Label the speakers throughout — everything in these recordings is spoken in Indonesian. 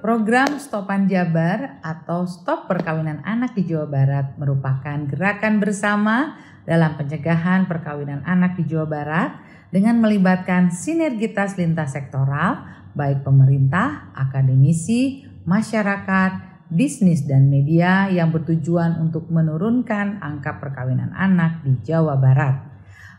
Speaker 1: Program Stopan Jabar atau Stop Perkawinan Anak di Jawa Barat merupakan gerakan bersama dalam pencegahan perkawinan anak di Jawa Barat dengan melibatkan sinergitas lintas sektoral baik pemerintah, akademisi, masyarakat, bisnis dan media yang bertujuan untuk menurunkan angka perkawinan anak di Jawa Barat.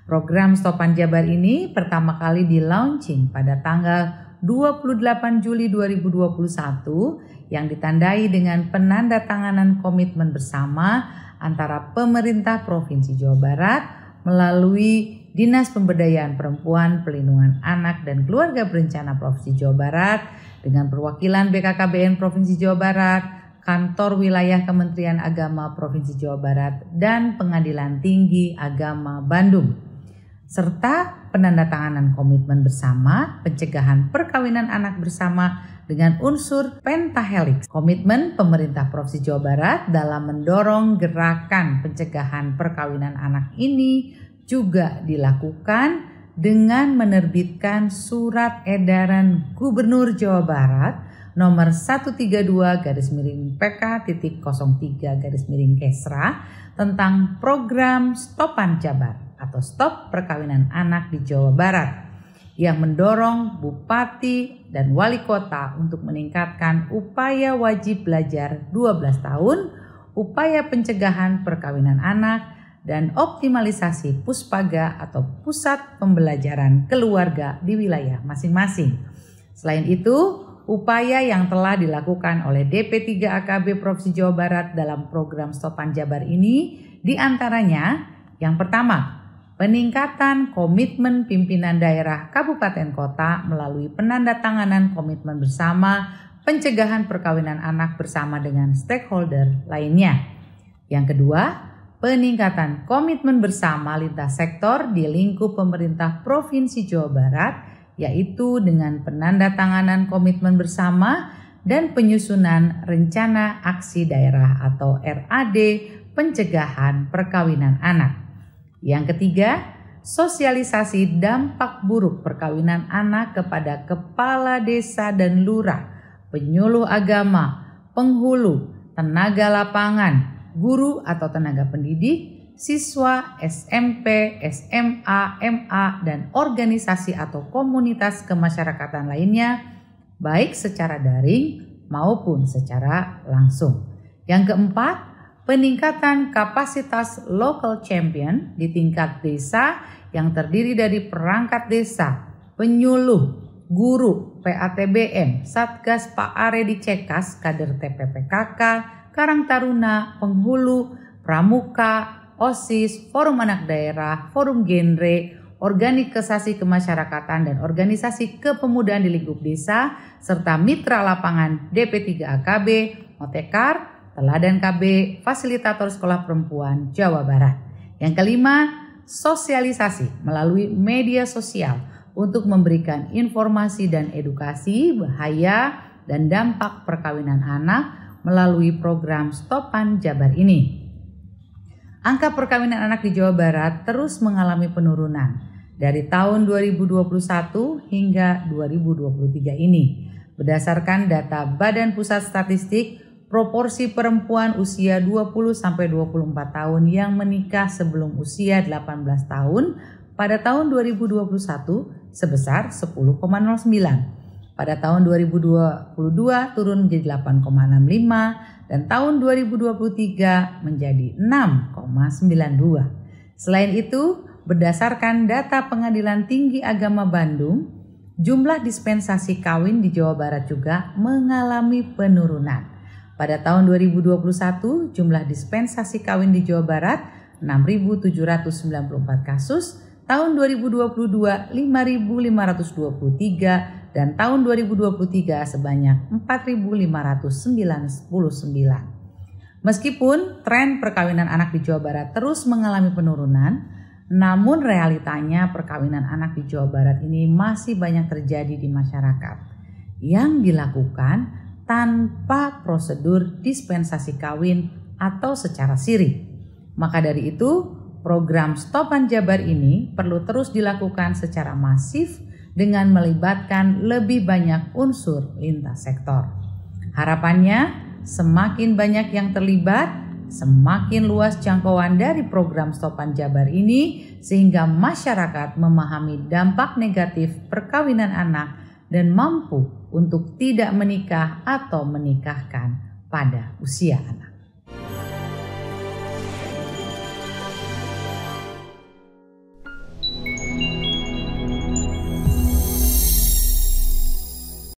Speaker 1: Program Stopan Jabar ini pertama kali di launching pada tanggal 28 Juli 2021 yang ditandai dengan penanda tanganan komitmen bersama antara pemerintah Provinsi Jawa Barat melalui Dinas Pemberdayaan Perempuan, Pelindungan Anak dan Keluarga Berencana Provinsi Jawa Barat dengan perwakilan BKKBN Provinsi Jawa Barat, Kantor Wilayah Kementerian Agama Provinsi Jawa Barat dan Pengadilan Tinggi Agama Bandung serta penandatanganan komitmen bersama pencegahan perkawinan anak bersama dengan unsur pentahelix. Komitmen pemerintah Provinsi Jawa Barat dalam mendorong gerakan pencegahan perkawinan anak ini juga dilakukan dengan menerbitkan surat edaran Gubernur Jawa Barat nomor 132 garis miring PK titik 03 garis miring Kesra tentang program Stopan Jabar atau Stop Perkawinan Anak di Jawa Barat yang mendorong bupati dan wali kota untuk meningkatkan upaya wajib belajar 12 tahun, upaya pencegahan perkawinan anak, dan optimalisasi puspaga atau pusat pembelajaran keluarga di wilayah masing-masing. Selain itu, upaya yang telah dilakukan oleh DP3 AKB Provinsi Jawa Barat dalam program Stopan Jabar ini diantaranya yang pertama peningkatan komitmen pimpinan daerah kabupaten kota melalui penandatanganan komitmen bersama pencegahan perkawinan anak bersama dengan stakeholder lainnya. Yang kedua, peningkatan komitmen bersama lintas sektor di lingkup pemerintah Provinsi Jawa Barat yaitu dengan penandatanganan komitmen bersama dan penyusunan rencana aksi daerah atau RAD pencegahan perkawinan anak. Yang ketiga, sosialisasi dampak buruk perkawinan anak kepada kepala desa dan lurah, penyuluh agama, penghulu, tenaga lapangan, guru atau tenaga pendidik, siswa, SMP, SMA, MA, dan organisasi atau komunitas kemasyarakatan lainnya, baik secara daring maupun secara langsung. Yang keempat, peningkatan kapasitas local champion di tingkat desa yang terdiri dari perangkat desa, penyuluh, guru, PATBM, Satgas Pak Are di Cekas, kader TPPKK, Karang Taruna, Penghulu, Pramuka, OSIS, Forum Anak Daerah, Forum Genre, Organisasi Kemasyarakatan dan Organisasi Kepemudaan di lingkup desa, serta mitra lapangan DP3AKB, Motekar, Teladan KB Fasilitator Sekolah Perempuan Jawa Barat. Yang kelima, sosialisasi melalui media sosial untuk memberikan informasi dan edukasi bahaya dan dampak perkawinan anak melalui program Stopan Jabar ini. Angka perkawinan anak di Jawa Barat terus mengalami penurunan dari tahun 2021 hingga 2023 ini. Berdasarkan data Badan Pusat Statistik, proporsi perempuan usia 20-24 tahun yang menikah sebelum usia 18 tahun pada tahun 2021 sebesar 10,09. Pada tahun 2022 turun menjadi 8,65 dan tahun 2023 menjadi 6,92. Selain itu, berdasarkan data Pengadilan Tinggi Agama Bandung, jumlah dispensasi kawin di Jawa Barat juga mengalami penurunan. Pada tahun 2021, jumlah dispensasi kawin di Jawa Barat 6.794 kasus, tahun 2022 5.523 dan tahun 2023 sebanyak 4.599. Meskipun tren perkawinan anak di Jawa Barat terus mengalami penurunan, namun realitanya perkawinan anak di Jawa Barat ini masih banyak terjadi di masyarakat. Yang dilakukan tanpa prosedur dispensasi kawin atau secara siri. Maka dari itu, program Stopan Jabar ini perlu terus dilakukan secara masif dengan melibatkan lebih banyak unsur lintas sektor. Harapannya, semakin banyak yang terlibat, semakin luas jangkauan dari program Stopan Jabar ini sehingga masyarakat memahami dampak negatif perkawinan anak dan mampu untuk tidak menikah atau menikahkan pada usia anak.